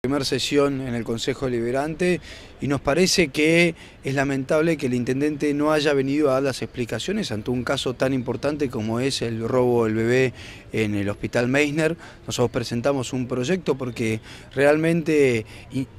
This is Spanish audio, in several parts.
Primera sesión en el Consejo deliberante y nos parece que es lamentable que el intendente no haya venido a dar las explicaciones ante un caso tan importante como es el robo del bebé en el Hospital Meisner. Nosotros presentamos un proyecto porque realmente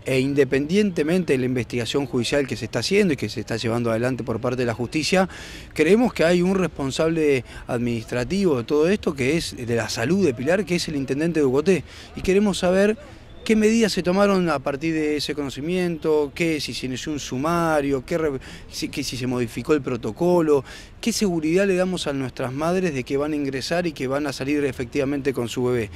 e independientemente de la investigación judicial que se está haciendo y que se está llevando adelante por parte de la justicia, creemos que hay un responsable administrativo de todo esto que es de la salud de Pilar, que es el intendente de UGOTE y queremos saber ¿Qué medidas se tomaron a partir de ese conocimiento? ¿Qué, si se inició un sumario? ¿Qué, si, si se modificó el protocolo? ¿Qué seguridad le damos a nuestras madres de que van a ingresar y que van a salir efectivamente con su bebé?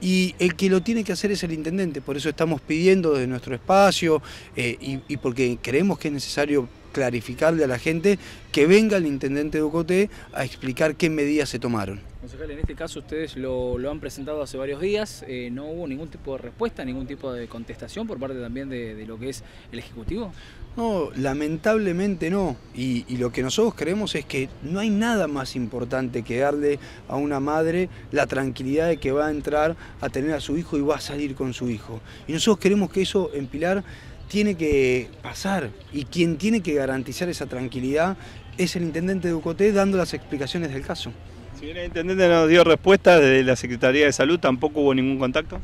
Y el que lo tiene que hacer es el intendente, por eso estamos pidiendo desde nuestro espacio eh, y porque creemos que es necesario clarificarle a la gente que venga el intendente de Ucote a explicar qué medidas se tomaron. Concejal, en este caso ustedes lo, han presentado hace varios días, eh, no hubo ningún tipo de respuesta, ningún tipo de contestación por parte también de, lo que es el Ejecutivo. No, lamentablemente no, y, lo que nosotros creemos es que no hay nada más importante que darle a una madre la tranquilidad de que va a entrar a tener a su hijo y va a salir con su hijo. Y nosotros queremos que eso en Pilar tiene que pasar y quien tiene que garantizar esa tranquilidad es el intendente de Ucoté dando las explicaciones del caso. Si bien el intendente no dio respuesta ...de la Secretaría de Salud, tampoco hubo ningún contacto.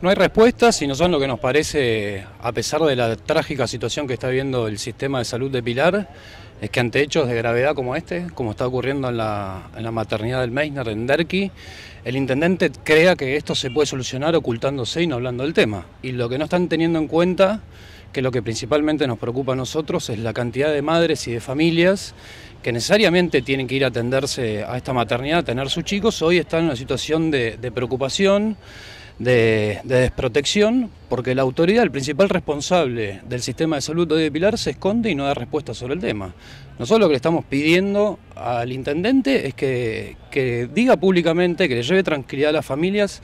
No hay respuestas sino no son lo que nos parece, a pesar de la trágica situación que está viviendo el sistema de salud de Pilar, es que ante hechos de gravedad como este, como está ocurriendo en la, maternidad del Meisner, en Derqui, el intendente crea que esto se puede solucionar ocultándose y no hablando del tema. Y lo que no están teniendo en cuenta que lo que principalmente nos preocupa a nosotros es la cantidad de madres y de familias que necesariamente tienen que ir a atenderse a esta maternidad, a tener sus chicos, hoy están en una situación de, preocupación. De, desprotección, porque la autoridad, el principal responsable del sistema de salud de Pilar, se esconde y no da respuesta sobre el tema. Nosotros lo que le estamos pidiendo al intendente es que, diga públicamente, que le lleve tranquilidad a las familias,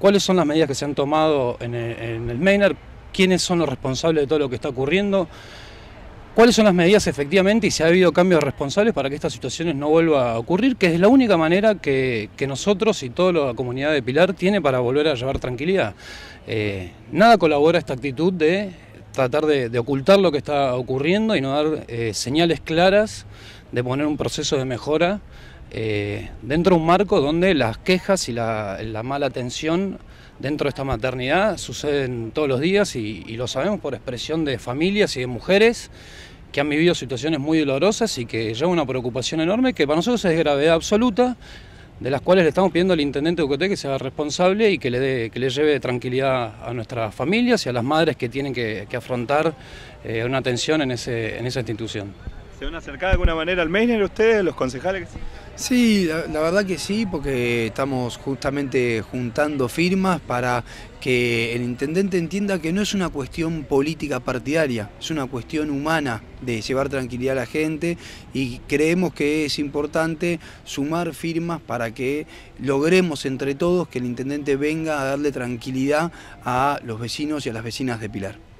cuáles son las medidas que se han tomado en el, en el Maynard quiénes son los responsables de todo lo que está ocurriendo, cuáles son las medidas efectivamente y si ha habido cambios responsables para que estas situaciones no vuelvan a ocurrir, que es la única manera que, nosotros y toda la comunidad de Pilar tiene para volver a llevar tranquilidad. Eh, nada colabora esta actitud de tratar de, ocultar lo que está ocurriendo y no dar eh, señales claras de poner un proceso de mejora eh, dentro de un marco donde las quejas y la, mala atención dentro de esta maternidad suceden todos los días y, lo sabemos por expresión de familias y de mujeres que han vivido situaciones muy dolorosas y que lleva una preocupación enorme que para nosotros es de gravedad absoluta, de las cuales le estamos pidiendo al intendente de Ucoté que sea responsable y que le, que le lleve tranquilidad a nuestras familias y a las madres que tienen que, afrontar eh, una atención en, en esa institución. ¿Se van a acercar de alguna manera al Meisner ustedes, los concejales? Sí, la, verdad que sí, porque estamos justamente juntando firmas para que el intendente entienda que no es una cuestión política partidaria, es una cuestión humana de llevar tranquilidad a la gente y creemos que es importante sumar firmas para que logremos entre todos que el intendente venga a darle tranquilidad a los vecinos y a las vecinas de Pilar.